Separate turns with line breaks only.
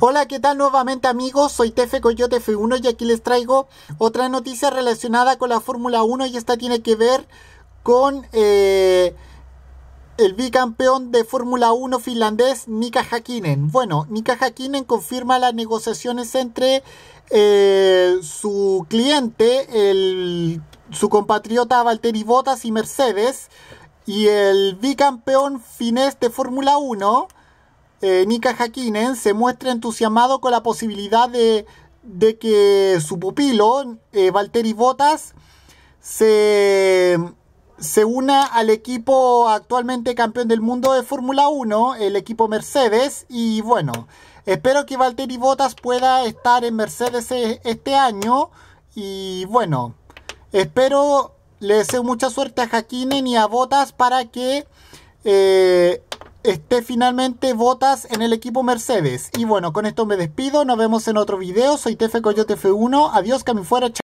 Hola, ¿qué tal nuevamente amigos? Soy Tefe Coyote F1 y aquí les traigo otra noticia relacionada con la Fórmula 1 y esta tiene que ver con eh, el bicampeón de Fórmula 1 finlandés Mika Hakkinen. Bueno, Mika Hakkinen confirma las negociaciones entre eh, su cliente, su compatriota Valtteri Bottas y Mercedes y el bicampeón finés de Fórmula 1 Nika eh, Hakkinen se muestra entusiasmado con la posibilidad de, que su pupilo, Valteri eh, Valtteri Bottas, se, una al equipo actualmente campeón del mundo de Fórmula 1, el equipo Mercedes, y bueno, espero que Valtteri Bottas pueda estar en Mercedes e, este año, y bueno, espero, le deseo mucha suerte a Hakkinen y a Bottas para que... Eh, esté finalmente Botas en el equipo Mercedes. Y bueno, con esto me despido. Nos vemos en otro video. Soy Tefe Coyote F1. Adiós, que me fuera. Chao.